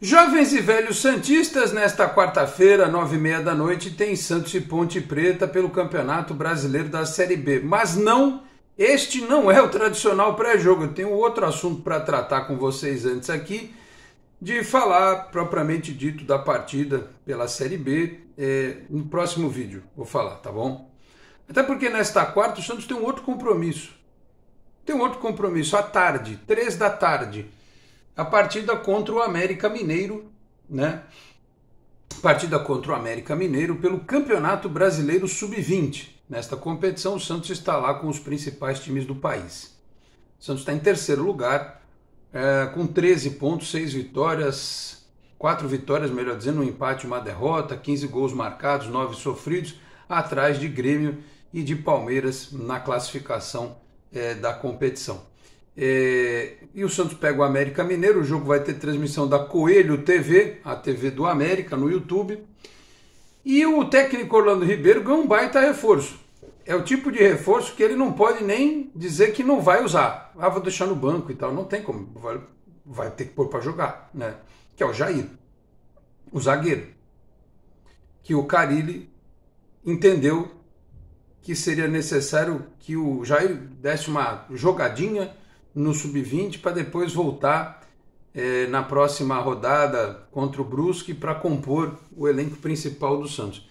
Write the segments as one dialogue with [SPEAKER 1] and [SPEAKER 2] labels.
[SPEAKER 1] Jovens e velhos Santistas, nesta quarta-feira, nove e meia da noite, tem Santos e Ponte Preta pelo Campeonato Brasileiro da Série B. Mas não, este não é o tradicional pré-jogo. Eu tenho outro assunto para tratar com vocês antes aqui, de falar propriamente dito da partida pela Série B é, no próximo vídeo. Vou falar, tá bom? Até porque nesta quarta o Santos tem um outro compromisso. Tem um outro compromisso à tarde, três da tarde a partida contra o América Mineiro, né? Partida contra o América Mineiro pelo Campeonato Brasileiro Sub-20. Nesta competição, o Santos está lá com os principais times do país. O Santos está em terceiro lugar, é, com 13 pontos, 6 vitórias, 4 vitórias, melhor dizendo, um empate, uma derrota, 15 gols marcados, 9 sofridos, atrás de Grêmio e de Palmeiras na classificação é, da competição. É, e o Santos pega o América Mineiro. O jogo vai ter transmissão da Coelho TV, a TV do América, no YouTube. E o técnico Orlando Ribeiro ganha um baita reforço. É o tipo de reforço que ele não pode nem dizer que não vai usar. Ah, vou deixar no banco e tal. Não tem como. Vai, vai ter que pôr para jogar, né? Que é o Jair, o zagueiro. Que o Carilli entendeu que seria necessário que o Jair desse uma jogadinha no sub-20 para depois voltar é, na próxima rodada contra o Brusque para compor o elenco principal do Santos.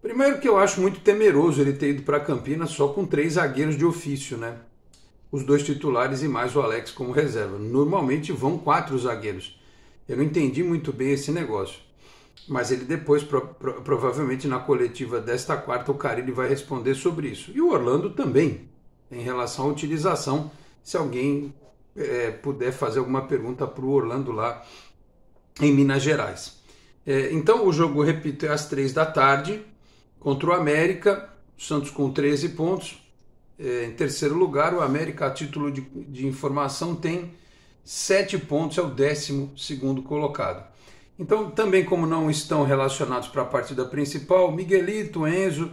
[SPEAKER 1] Primeiro que eu acho muito temeroso ele ter ido para Campinas só com três zagueiros de ofício, né? Os dois titulares e mais o Alex como reserva. Normalmente vão quatro zagueiros. Eu não entendi muito bem esse negócio. Mas ele depois, pro, pro, provavelmente na coletiva desta quarta, o Carilli vai responder sobre isso. E o Orlando também, em relação à utilização se alguém é, puder fazer alguma pergunta para o Orlando lá em Minas Gerais. É, então o jogo, repito, é às três da tarde contra o América, Santos com 13 pontos. É, em terceiro lugar, o América, a título de, de informação, tem 7 pontos, é o 12 colocado. Então, também como não estão relacionados para a partida principal, Miguelito, Enzo,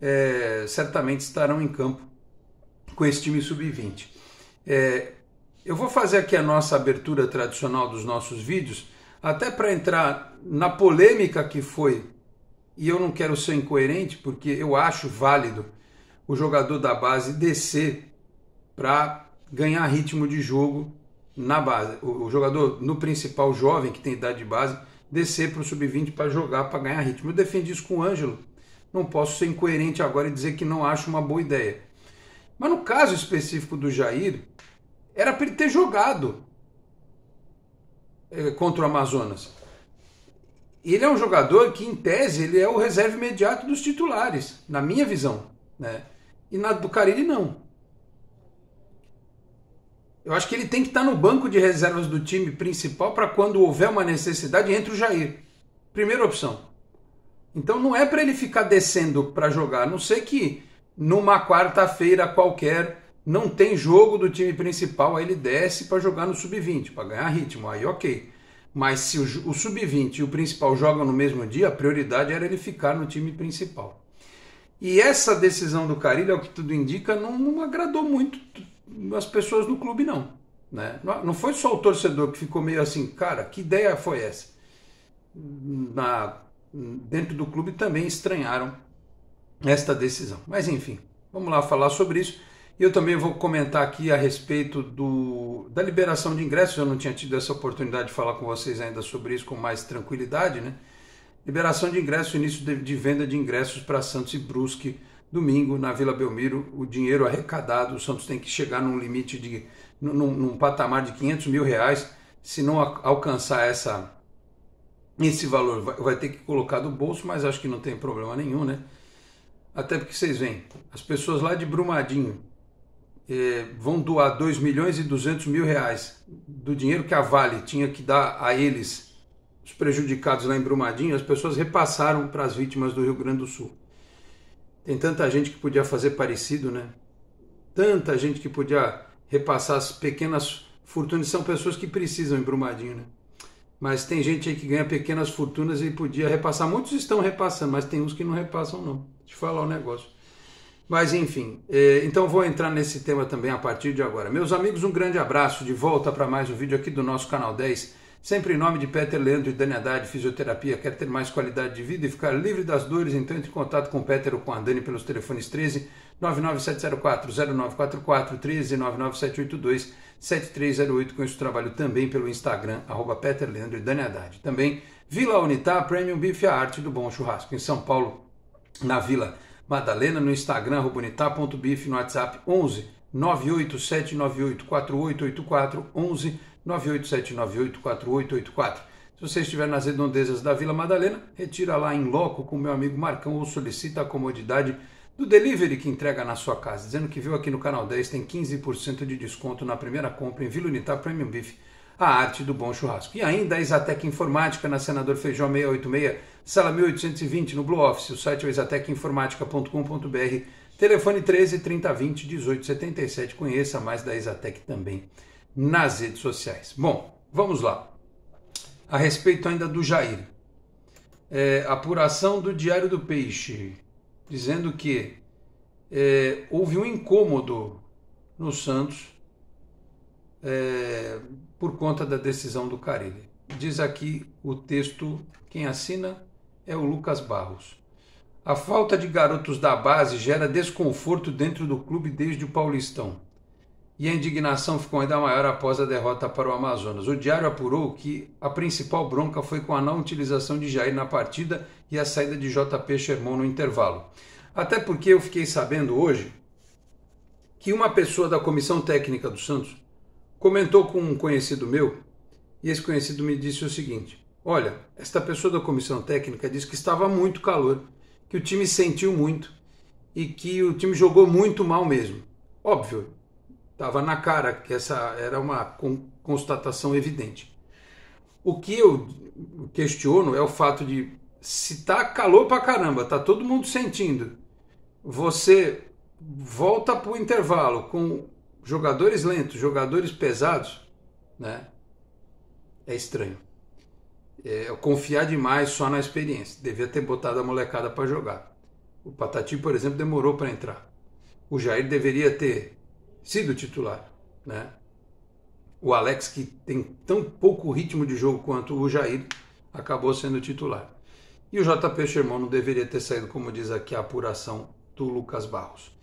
[SPEAKER 1] é, certamente estarão em campo com esse time sub-20. É, eu vou fazer aqui a nossa abertura tradicional dos nossos vídeos, até para entrar na polêmica que foi, e eu não quero ser incoerente, porque eu acho válido o jogador da base descer para ganhar ritmo de jogo na base. O, jogador no principal jovem que tem idade de base descer para o sub-20 para jogar, para ganhar ritmo. Eu defendi isso com o Ângelo. Não posso ser incoerente agora e dizer que não acho uma boa ideia. Mas no caso específico do Jair, era para ele ter jogado eh, contra o Amazonas. Ele é um jogador que, em tese, ele é o reserva imediato dos titulares, na minha visão. Né? E na do Carilli, não. Eu acho que ele tem que estar tá no banco de reservas do time principal para quando houver uma necessidade entre o Jair. Primeira opção. Então não é para ele ficar descendo para jogar, a não sei que numa quarta-feira qualquer, não tem jogo do time principal, aí ele desce para jogar no sub-20, para ganhar ritmo, aí ok. Mas se o, o sub-20 e o principal jogam no mesmo dia, a prioridade era ele ficar no time principal. E essa decisão do Carilho, ao que tudo indica, não, não agradou muito as pessoas do clube, não. Né? Não foi só o torcedor que ficou meio assim, cara, que ideia foi essa? Na, dentro do clube também estranharam esta decisão. Mas enfim, vamos lá falar sobre isso. Eu também vou comentar aqui a respeito do, da liberação de ingressos. Eu não tinha tido essa oportunidade de falar com vocês ainda sobre isso com mais tranquilidade, né? Liberação de ingressos, início de, de venda de ingressos para Santos e Brusque, domingo na Vila Belmiro. O dinheiro arrecadado, o Santos tem que chegar num limite de, num, num patamar de 500 mil reais. Se não alcançar essa, esse valor, vai, vai ter que colocar do bolso, mas acho que não tem problema nenhum, né? Até porque vocês veem, as pessoas lá de Brumadinho é, vão doar 2 milhões e 200 mil reais do dinheiro que a Vale tinha que dar a eles, os prejudicados lá em Brumadinho, as pessoas repassaram para as vítimas do Rio Grande do Sul. Tem tanta gente que podia fazer parecido, né? Tanta gente que podia repassar as pequenas fortunas, são pessoas que precisam em Brumadinho, né? Mas tem gente aí que ganha pequenas fortunas e podia repassar. Muitos estão repassando, mas tem uns que não repassam, não te falar o um negócio. Mas enfim, é, então vou entrar nesse tema também a partir de agora. Meus amigos, um grande abraço de volta para mais um vídeo aqui do nosso canal 10. Sempre em nome de Peter Leandro e Dani Haddad, fisioterapia, quer ter mais qualidade de vida e ficar livre das dores, então entre em contato com o Peter ou com a Dani pelos telefones 13 99704 13 99782 7308. Com isso trabalho também pelo Instagram, arroba Peter Leandro e Dani Haddad. Também Vila Unitá Premium Bife, a arte do bom churrasco, em São Paulo, na Vila Madalena, no Instagram, robonitá.bif, no WhatsApp 11 987984884, 11 987984884. Se você estiver nas redondezas da Vila Madalena, retira lá em loco com meu amigo Marcão ou solicita a comodidade do delivery que entrega na sua casa, dizendo que viu aqui no canal 10 tem 15% de desconto na primeira compra em Vila Unitar Premium Beef a arte do bom churrasco. E ainda a Exatec Informática na Senador Feijó 686, sala 1820, no Blue Office. O site é exatecinformática.com.br, telefone 13 3020 1877. Conheça mais da Exatec também nas redes sociais. Bom, vamos lá. A respeito ainda do Jair. É, apuração do Diário do Peixe, dizendo que é, houve um incômodo no Santos é, por conta da decisão do Carille. Diz aqui o texto, quem assina é o Lucas Barros. A falta de garotos da base gera desconforto dentro do clube desde o Paulistão. E a indignação ficou ainda maior após a derrota para o Amazonas. O Diário apurou que a principal bronca foi com a não utilização de Jair na partida e a saída de JP Sherman no intervalo. Até porque eu fiquei sabendo hoje que uma pessoa da comissão técnica do Santos comentou com um conhecido meu e esse conhecido me disse o seguinte: Olha, esta pessoa da comissão técnica disse que estava muito calor, que o time sentiu muito e que o time jogou muito mal mesmo. Óbvio, estava na cara que essa era uma constatação evidente. O que eu questiono é o fato de se tá calor pra caramba, tá todo mundo sentindo. Você volta pro intervalo com jogadores lentos, jogadores pesados, né? É estranho. É, confiar demais só na experiência. Devia ter botado a molecada para jogar. O Patati, por exemplo, demorou para entrar. O Jair deveria ter sido titular, né? O Alex, que tem tão pouco ritmo de jogo quanto o Jair, acabou sendo titular. E o JP Sherman não deveria ter saído, como diz aqui a apuração do Lucas Barros.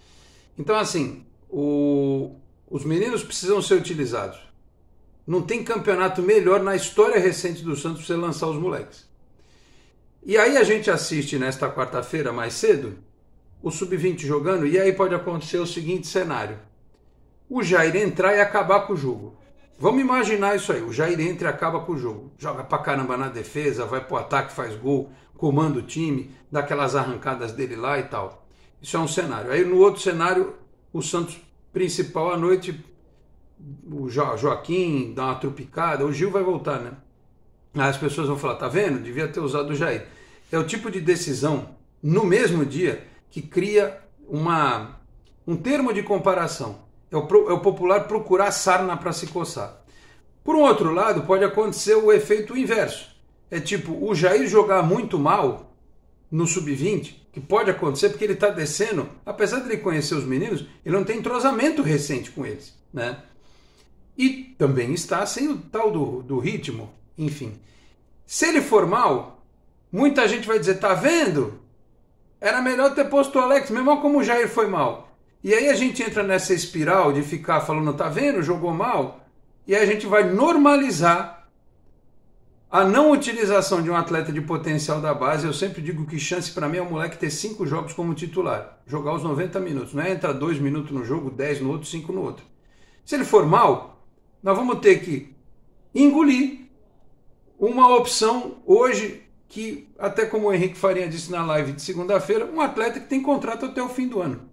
[SPEAKER 1] Então, assim, o, os meninos precisam ser utilizados. Não tem campeonato melhor na história recente do Santos você lançar os moleques. E aí a gente assiste nesta quarta-feira mais cedo o sub-20 jogando e aí pode acontecer o seguinte cenário: o Jair entrar e acabar com o jogo. Vamos imaginar isso aí. O Jair entra e acaba com o jogo. Joga pra caramba na defesa, vai pro ataque, faz gol, comanda o time, dá aquelas arrancadas dele lá e tal. Isso é um cenário. Aí no outro cenário, o Santos principal à noite. O jo Joaquim dá uma trupicada, o Gil vai voltar, né? Aí as pessoas vão falar: tá vendo? Devia ter usado o Jair. É o tipo de decisão no mesmo dia que cria uma, um termo de comparação. É o, pro, é o popular procurar sarna para se coçar. Por um outro lado, pode acontecer o efeito inverso. É tipo, o Jair jogar muito mal no sub-20, que pode acontecer porque ele está descendo, apesar de ele conhecer os meninos, ele não tem entrosamento recente com eles, né? E também está sem o tal do, do ritmo, enfim. Se ele for mal, muita gente vai dizer, tá vendo? Era melhor ter posto o Alex, mesmo como o Jair foi mal. E aí a gente entra nessa espiral de ficar falando, tá vendo, jogou mal, e aí a gente vai normalizar a não utilização de um atleta de potencial da base, eu sempre digo que chance para mim é o moleque ter cinco jogos como titular, jogar os 90 minutos, não é entrar dois minutos no jogo, 10 no outro, cinco no outro. Se ele for mal, nós vamos ter que engolir uma opção hoje que, até como o Henrique Farinha disse na live de segunda-feira, um atleta que tem contrato até o fim do ano.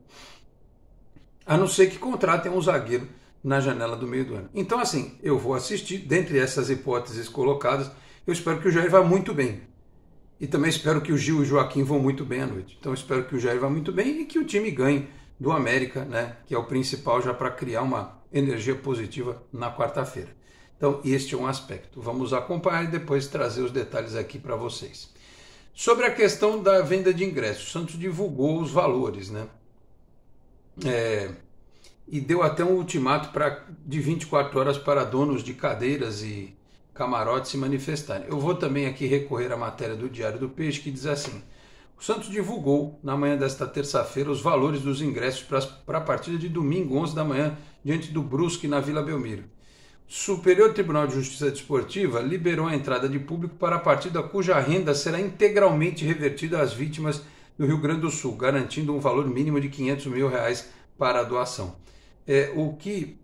[SPEAKER 1] A não ser que contratem um zagueiro na janela do meio do ano. Então, assim, eu vou assistir, dentre essas hipóteses colocadas, eu espero que o Jair vá muito bem. E também espero que o Gil e o Joaquim vão muito bem à noite. Então espero que o Jair vá muito bem e que o time ganhe do América, né, que é o principal já para criar uma energia positiva na quarta-feira. Então, este é um aspecto. Vamos acompanhar e depois trazer os detalhes aqui para vocês. Sobre a questão da venda de ingressos, o Santos divulgou os valores, né? É, e deu até um ultimato pra, de 24 horas para donos de cadeiras e camarote se manifestarem. Eu vou também aqui recorrer à matéria do Diário do Peixe, que diz assim: o Santos divulgou na manhã desta terça-feira os valores dos ingressos para a partida de domingo, 11 da manhã, diante do Brusque, na Vila Belmiro. Superior Tribunal de Justiça Desportiva liberou a entrada de público para a partida cuja renda será integralmente revertida às vítimas do Rio Grande do Sul, garantindo um valor mínimo de 500 mil reais para a doação. É, o que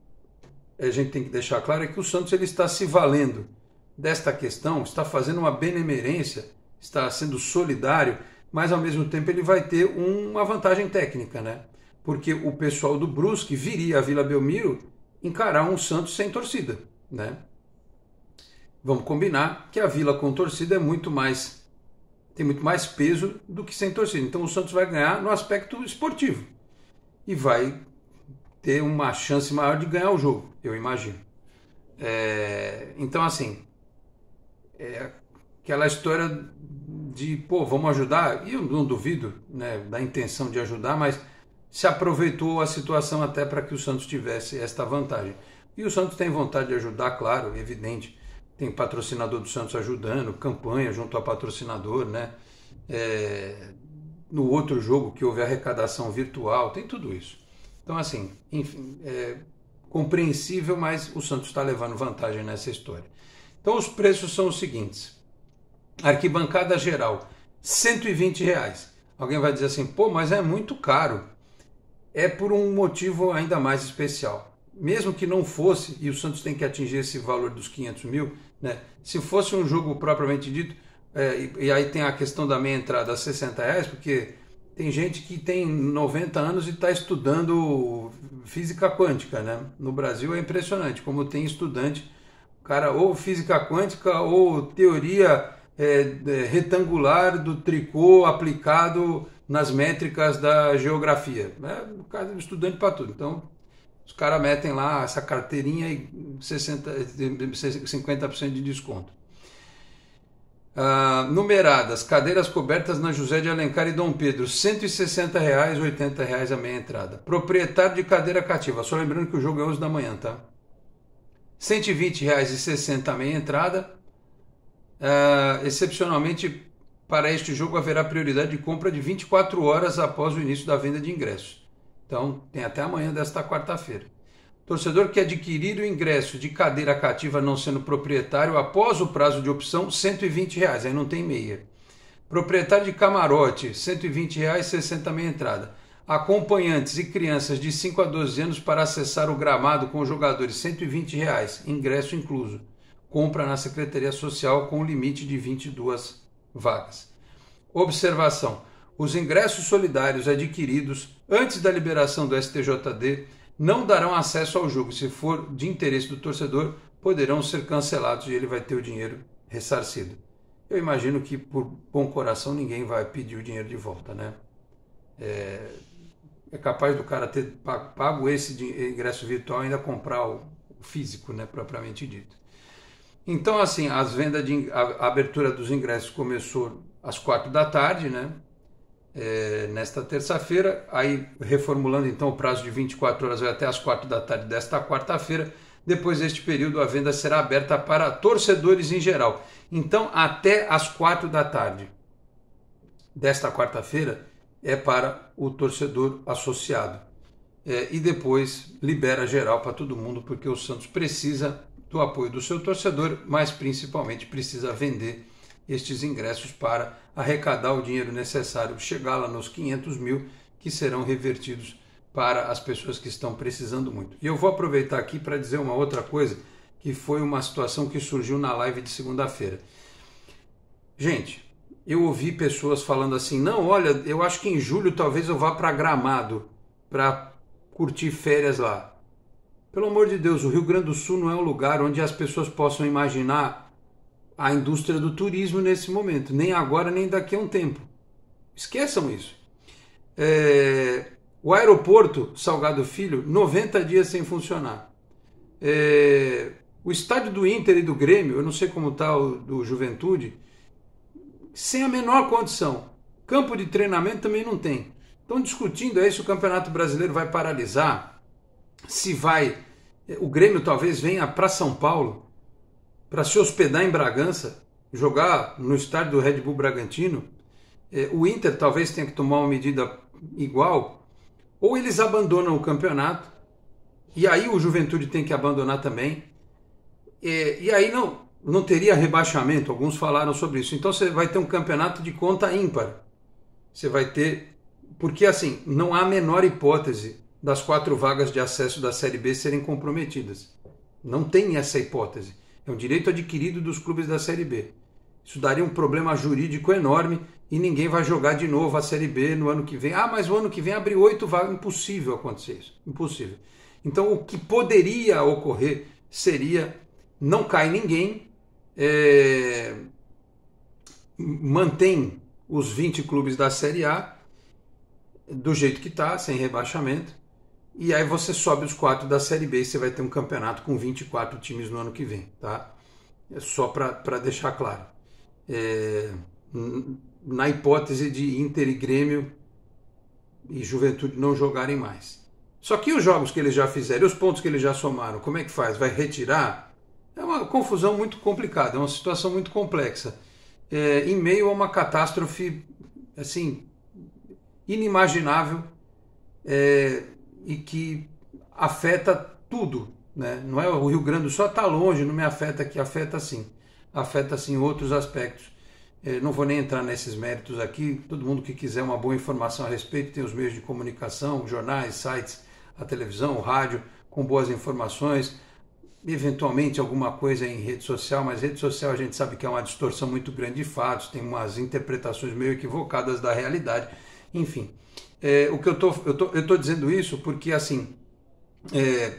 [SPEAKER 1] a gente tem que deixar claro é que o Santos ele está se valendo desta questão, está fazendo uma benemerência, está sendo solidário, mas ao mesmo tempo ele vai ter uma vantagem técnica, né? Porque o pessoal do Brusque viria a Vila Belmiro encarar um Santos sem torcida, né? Vamos combinar que a Vila com torcida é muito mais tem muito mais peso do que sem torcida. Então o Santos vai ganhar no aspecto esportivo e vai ter uma chance maior de ganhar o jogo, eu imagino. É, então, assim, é, aquela história de, pô, vamos ajudar, e eu não duvido né, da intenção de ajudar, mas se aproveitou a situação até para que o Santos tivesse esta vantagem. E o Santos tem vontade de ajudar, claro, evidente. Tem patrocinador do Santos ajudando, campanha junto ao patrocinador, né? É, no outro jogo que houve arrecadação virtual, tem tudo isso. Então, assim, enfim, é compreensível, mas o Santos está levando vantagem nessa história. Então os preços são os seguintes: arquibancada geral, 120 reais. Alguém vai dizer assim, pô, mas é muito caro. É por um motivo ainda mais especial. Mesmo que não fosse, e o Santos tem que atingir esse valor dos 500 mil, né? Se fosse um jogo propriamente dito, é, e, e, aí tem a questão da meia entrada a 60 reais, porque tem gente que tem 90 anos e está estudando física quântica, né? No Brasil é impressionante como tem estudante cara, ou física quântica ou teoria é, é, retangular do tricô aplicado nas métricas da geografia. É o cara é estudante para tudo. Então, os caras metem lá essa carteirinha e 60, 50% de desconto. Ah, numeradas, cadeiras cobertas na José de Alencar e Dom Pedro, R$ 160,00, R$ 80,00 a meia entrada. Proprietário de cadeira cativa, só lembrando que o jogo é 11 da manhã, tá? R$120,60 meia entrada. Uh, excepcionalmente, para este jogo haverá prioridade de compra de 24 horas após o início da venda de ingressos. Então, tem até amanhã desta quarta-feira. Torcedor que adquirir o ingresso de cadeira cativa não sendo proprietário após o prazo de opção, R$ 120, aí não tem meia. Proprietário de camarote, R$ 120,60 meia entrada acompanhantes e crianças de 5 a 12 anos para acessar o gramado com os jogadores, 120 reais, ingresso incluso. Compra na Secretaria Social com limite de 22 vagas. Observação: os ingressos solidários adquiridos antes da liberação do STJD não darão acesso ao jogo. Se for de interesse do torcedor, poderão ser cancelados e ele vai ter o dinheiro ressarcido. Eu imagino que, por bom coração, ninguém vai pedir o dinheiro de volta, né? É, é capaz do cara ter pago esse ingresso virtual e ainda comprar o físico, né, propriamente dito. Então, assim, as vendas de a abertura dos ingressos começou às quatro da tarde, né? É, nesta terça-feira, aí reformulando então o prazo de 24 horas vai até às quatro da tarde desta quarta-feira. Depois deste período, a venda será aberta para torcedores em geral. Então, até às quatro da tarde desta quarta-feira, é para o torcedor associado. É, e depois libera geral para todo mundo, porque o Santos precisa do apoio do seu torcedor, mas principalmente precisa vender estes ingressos para arrecadar o dinheiro necessário, chegar lá nos 500 mil que serão revertidos para as pessoas que estão precisando muito. E eu vou aproveitar aqui para dizer uma outra coisa, que foi uma situação que surgiu na live de segunda-feira. Gente, eu ouvi pessoas falando assim: não, olha, eu acho que em julho talvez eu vá para Gramado para curtir férias lá. Pelo amor de Deus, o Rio Grande do Sul não é um lugar onde as pessoas possam imaginar a indústria do turismo nesse momento, nem agora nem daqui a um tempo. Esqueçam isso. É... o aeroporto Salgado Filho, 90 dias sem funcionar. É... o estádio do Inter e do Grêmio, eu não sei como está o do Juventude sem a menor condição. Campo de treinamento também não tem. Estão discutindo aí se o Campeonato Brasileiro vai paralisar, se vai. Eh, o Grêmio talvez venha para São Paulo para se hospedar em Bragança, jogar no estádio do Red Bull Bragantino. Eh, o Inter talvez tenha que tomar uma medida igual. Ou eles abandonam o campeonato, e aí o Juventude tem que abandonar também. Eh, e, aí não, não teria rebaixamento, alguns falaram sobre isso. Então você vai ter um campeonato de conta ímpar. Você vai ter. Porque assim, não há a menor hipótese das quatro vagas de acesso da Série B serem comprometidas. Não tem essa hipótese. É um direito adquirido dos clubes da Série B. Isso daria um problema jurídico enorme e ninguém vai jogar de novo a Série B no ano que vem. Ah, mas o ano que vem abre oito vagas. Impossível acontecer isso. Impossível. Então o que poderia ocorrer seria não cai ninguém, é, mantém os 20 clubes da Série A do jeito que está, sem rebaixamento. E aí você sobe os quatro da Série B e você vai ter um campeonato com 24 times no ano que vem, tá? É só para deixar claro. É, na hipótese de Inter e Grêmio e Juventude não jogarem mais. Só que os jogos que eles já fizeram, os pontos que eles já somaram, como é que faz? Vai retirar? É uma confusão muito complicada, é uma situação muito complexa. É, em meio a uma catástrofe assim inimaginável é, e que afeta tudo, né? Não é o Rio Grande só está longe, não me afeta aqui, afeta sim, afeta sim outros aspectos. É, não vou nem entrar nesses méritos aqui. Todo mundo que quiser uma boa informação a respeito tem os meios de comunicação, jornais, sites, a televisão, o rádio com boas informações eventualmente alguma coisa em rede social, mas rede social a gente sabe que é uma distorção muito grande de fatos, tem umas interpretações meio equivocadas da realidade. Enfim, é, o que eu tô, eu tô, eu tô dizendo isso porque assim, é,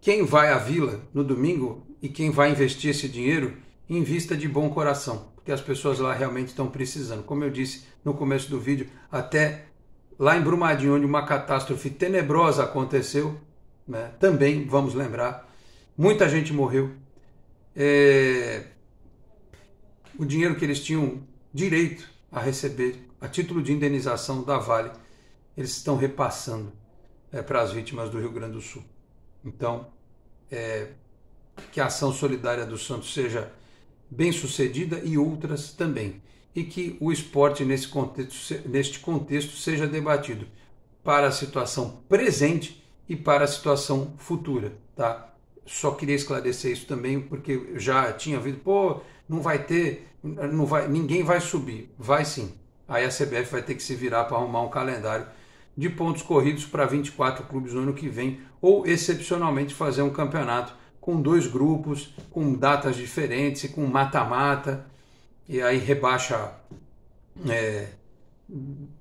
[SPEAKER 1] quem vai à vila no domingo e quem vai investir esse dinheiro, invista de bom coração, porque as pessoas lá realmente estão precisando. Como eu disse no começo do vídeo, até lá em Brumadinho, onde uma catástrofe tenebrosa aconteceu, né, também vamos lembrar Muita gente morreu. É... O dinheiro que eles tinham direito a receber a título de indenização da Vale, eles estão repassando é, para as vítimas do Rio Grande do Sul. Então, é, que a ação solidária do Santos seja bem sucedida e outras também. E que o esporte nesse contexto, neste contexto seja debatido para a situação presente e para a situação futura. Tá? só queria esclarecer isso também, porque já tinha ouvido, pô, não vai ter, não vai, ninguém vai subir. Vai sim. Aí a CBF vai ter que se virar para arrumar um calendário de pontos corridos para 24 clubes no ano que vem, ou excepcionalmente fazer um campeonato com dois grupos, com datas diferentes, e com mata-mata, e aí rebaixa é,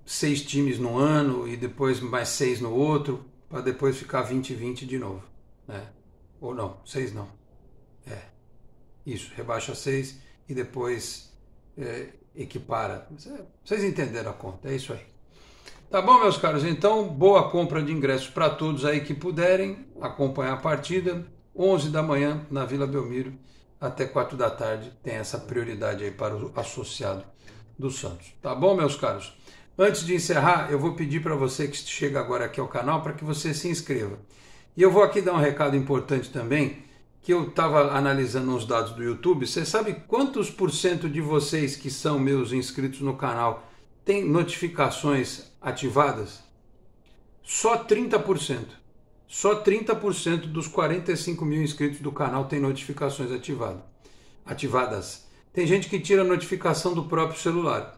[SPEAKER 1] seis times no ano e depois mais seis no outro, para depois ficar 20-20 de novo. Né? Ou não, seis não. É. Isso, rebaixa seis e depois é, equipara. É, vocês entenderam a conta, é isso aí. Tá bom, meus caros? Então, boa compra de ingressos para todos aí que puderem acompanhar a partida. 11 da manhã na Vila Belmiro, até 4 da tarde, tem essa prioridade aí para o associado do Santos. Tá bom, meus caros? Antes de encerrar, eu vou pedir para você que chega agora aqui ao canal para que você se inscreva. E eu vou aqui dar um recado importante também, que eu estava analisando uns dados do YouTube. Você sabe quantos por cento de vocês que são meus inscritos no canal têm notificações ativadas? Só 30%. Só 30% dos 45 mil inscritos do canal têm notificações ativadas. Tem gente que tira a notificação do próprio celular.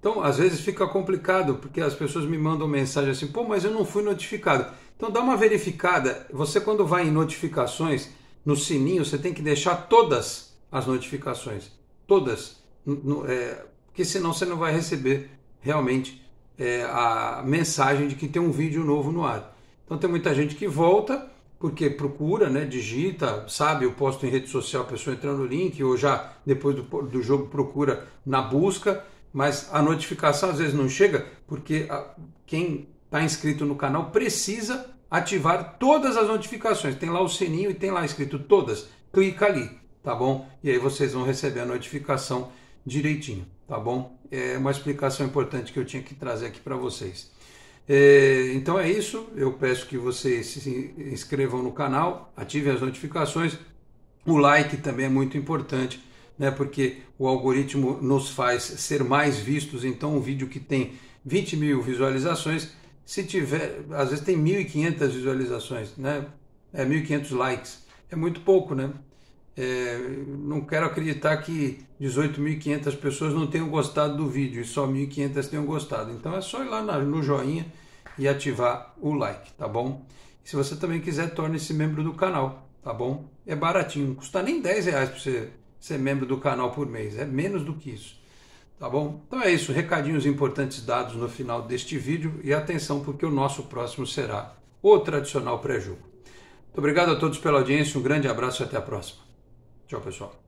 [SPEAKER 1] Então, às vezes fica complicado, porque as pessoas me mandam mensagem assim, pô, mas eu não fui notificado. Então dá uma verificada. Você quando vai em notificações, no sininho, você tem que deixar todas as notificações. Todas. No, é, porque senão você não vai receber realmente é, a mensagem de que tem um vídeo novo no ar. Então tem muita gente que volta, porque procura, né, digita, sabe, eu posto em rede social, a pessoa entra no link, ou já depois do, do jogo procura na busca mas a notificação às vezes não chega porque a, quem está inscrito no canal precisa ativar todas as notificações. Tem lá o sininho e tem lá escrito todas. Clica ali, tá bom? E aí vocês vão receber a notificação direitinho, tá bom? É uma explicação importante que eu tinha que trazer aqui para vocês. É, então é isso. Eu peço que vocês se inscrevam no canal, ativem as notificações. O like também é muito importante né? Porque o algoritmo nos faz ser mais vistos. Então, um vídeo que tem 20 mil visualizações, se tiver, às vezes tem 1.500 visualizações, né? É 1.500 likes. É muito pouco, né? É, não quero acreditar que 18.500 pessoas não tenham gostado do vídeo e só 1.500 tenham gostado. Então é só ir lá no joinha e ativar o like, tá bom? E se você também quiser, torne-se membro do canal, tá bom? É baratinho, não custa nem 10 reais para você ser membro do canal por mês. É menos do que isso. Tá bom? Então é isso. Recadinhos importantes dados no final deste vídeo. E atenção, porque o nosso próximo será o tradicional pré-jogo. Muito obrigado a todos pela audiência. Um grande abraço e até a próxima. Tchau, pessoal.